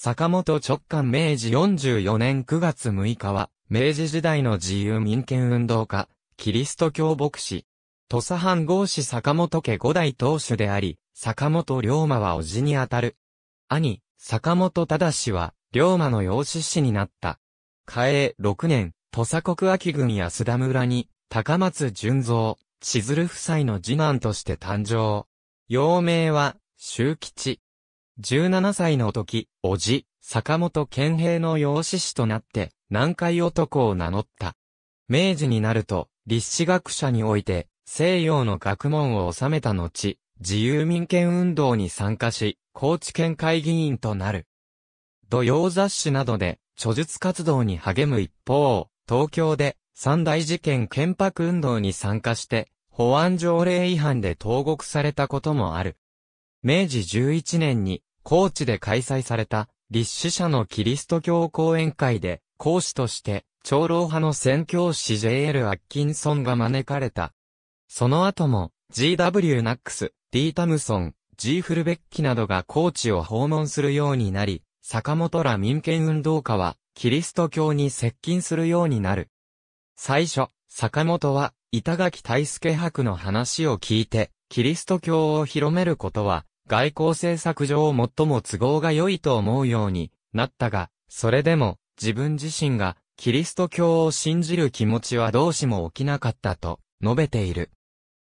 坂本直官明治44年9月6日は、明治時代の自由民権運動家、キリスト教牧師、土佐藩豪士坂本家五代当主であり、坂本龍馬は叔父にあたる。兄、坂本忠氏は、龍馬の養子師になった。嘉永6年、土佐国秋郡安田村に、高松純三、千鶴夫妻の次男として誕生。幼名は、周吉。17歳の時、叔父、坂本健平の養子師となって、南海男を名乗った。明治になると、立志学者において、西洋の学問を収めた後、自由民権運動に参加し、高知県会議員となる。土曜雑誌などで、著述活動に励む一方、東京で、三大事件憲白運動に参加して、保安条例違反で投獄されたこともある。明治11年に高知で開催された、立志社のキリスト教講演会で、講師として、長老派の宣教師 JL アッキンソンが招かれた。その後も、GW ナックス、D タムソン、G フルベッキなどが高知を訪問するようになり、坂本ら民権運動家は、キリスト教に接近するようになる。最初、坂本は、板垣大助博の話を聞いて、キリスト教を広めることは、外交政策上最も都合が良いと思うようになったが、それでも自分自身がキリスト教を信じる気持ちはどうしも起きなかったと述べている。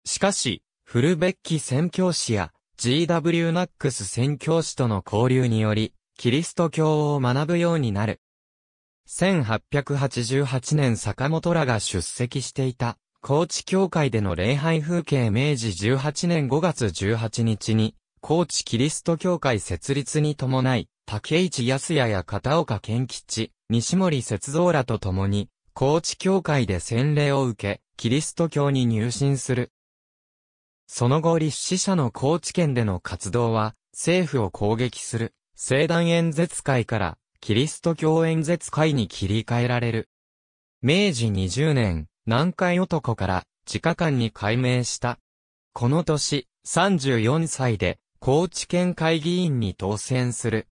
しかし、フルベッキ宣教師や G.W. ナックス宣教師との交流により、キリスト教を学ぶようになる。1888年坂本らが出席していた、高知教会での礼拝風景明治18年5月18日に、高知キリスト教会設立に伴い、竹市康也や片岡健吉、西森雪像らと共に、高知教会で洗礼を受け、キリスト教に入信する。その後立志者の高知県での活動は、政府を攻撃する、聖団演説会から、キリスト教演説会に切り替えられる。明治20年、南海男から、地下館に改名した。この年、34歳で、高知県会議員に当選する。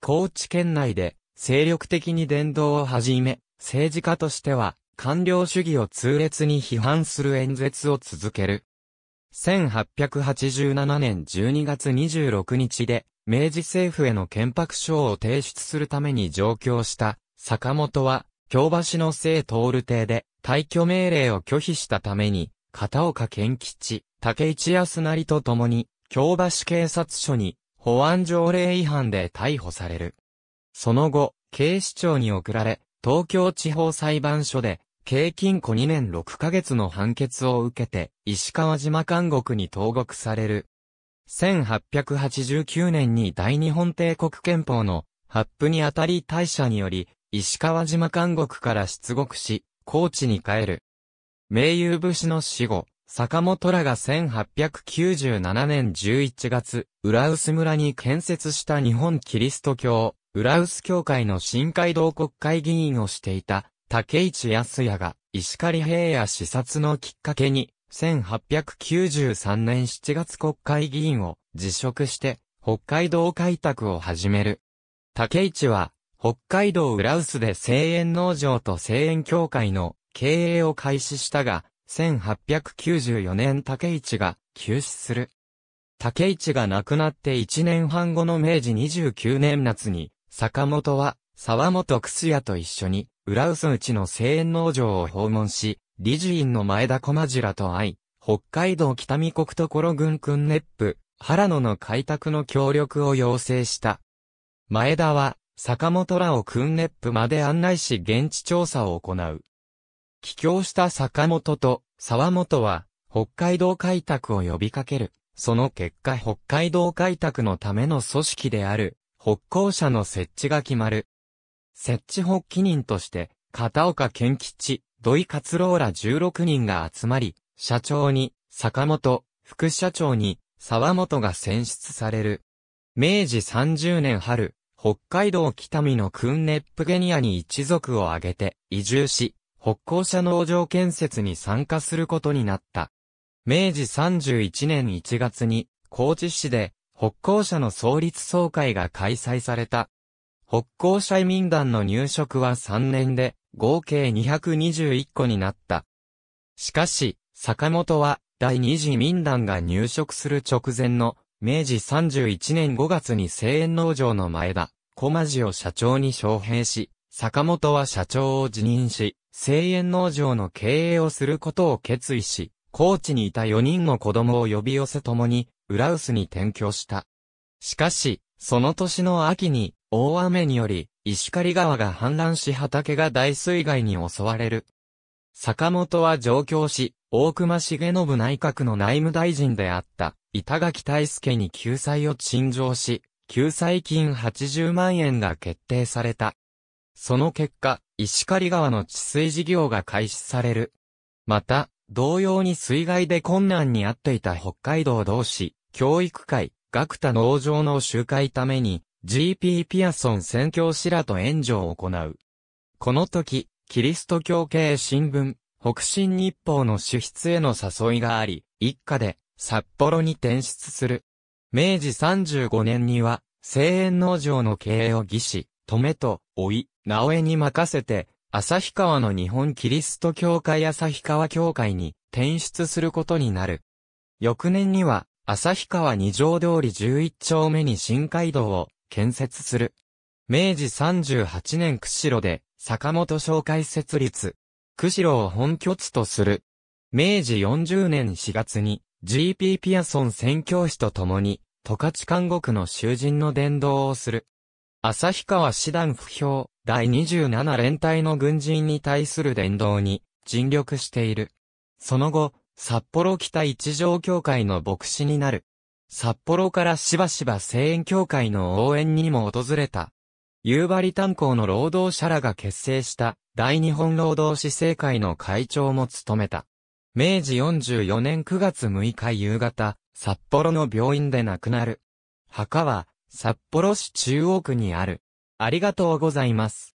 高知県内で精力的に伝道をはじめ、政治家としては官僚主義を痛烈に批判する演説を続ける。1887年12月26日で、明治政府への憲白書を提出するために上京した坂本は、京橋の聖る邸で退去命令を拒否したために、片岡健吉、竹市康成と共に京橋警察署に保安条例違反で逮捕される。その後、警視庁に送られ、東京地方裁判所で、刑禁庫2年6ヶ月の判決を受けて、石川島監獄に投獄される。1889年に大日本帝国憲法の発布にあたり大社により、石川島監獄から出獄し、高知に帰る。名優武士の死後、坂本らが1897年11月、浦臼村に建設した日本キリスト教、浦臼教会の新海道国会議員をしていた、竹市康也が、石狩平野視察のきっかけに、1893年7月国会議員を辞職して、北海道開拓を始める。竹市は、北海道浦臼で生園農場と生園協会の経営を開始したが、1894年竹市が急死する。竹市が亡くなって1年半後の明治29年夏に、坂本は沢本楠也と一緒に、浦臼内の生園農場を訪問し、理事院の前田駒次らと会い、北海道北見国所軍訓熱府、原野の開拓の協力を要請した。前田は、坂本らを訓熱府まで案内し現地調査を行う。帰郷した坂本と沢本は、北海道開拓を呼びかける。その結果北海道開拓のための組織である、北校社の設置が決まる。設置発起人として、片岡健吉、土井勝郎ら16人が集まり、社長に、坂本、副社長に、沢本が選出される。明治30年春、北海道北見のクンネップゲニアに一族を挙げて移住し、北交車農場建設に参加することになった。明治31年1月に、高知市で、北交社の創立総会が開催された。北交社移民団の入植は3年で、合計221個になった。しかし、坂本は、第二次民団が入植する直前の、明治31年5月に生塩農場の前田、小間寺を社長に招聘し、坂本は社長を辞任し、生園農場の経営をすることを決意し、高知にいた4人の子供を呼び寄せ共に、浦臼に転居した。しかし、その年の秋に、大雨により、石狩川が氾濫し畑が大水害に襲われる。坂本は上京し、大隈重信内閣の内務大臣であった、板垣大輔に救済を陳情し、救済金80万円が決定された。その結果、石狩川の治水事業が開始される。また、同様に水害で困難にあっていた北海道同士、教育会、学田農場の集会ために、GP ピアソン宣教師らと援助を行う。この時、キリスト教系新聞、北新日報の主筆への誘いがあり、一家で札幌に転出する。明治35年には、西園農場の経営を義し、止めと、老い、直江に任せて、旭川の日本キリスト教会旭川教会に転出することになる。翌年には、旭川二条通り11丁目に新街道を建設する。明治38年釧路で、坂本商会設立。釧路を本拠地とする。明治40年4月に、G.P. ピアソン宣教師と共に、十勝監獄の囚人の伝道をする。旭川師団不評、第27連隊の軍人に対する伝道に尽力している。その後、札幌北一条協会の牧師になる。札幌からしばしば声援協会の応援にも訪れた。夕張炭鉱の労働者らが結成した大日本労働市政会の会長も務めた。明治44年9月6日夕方、札幌の病院で亡くなる。墓は札幌市中央区にある。ありがとうございます。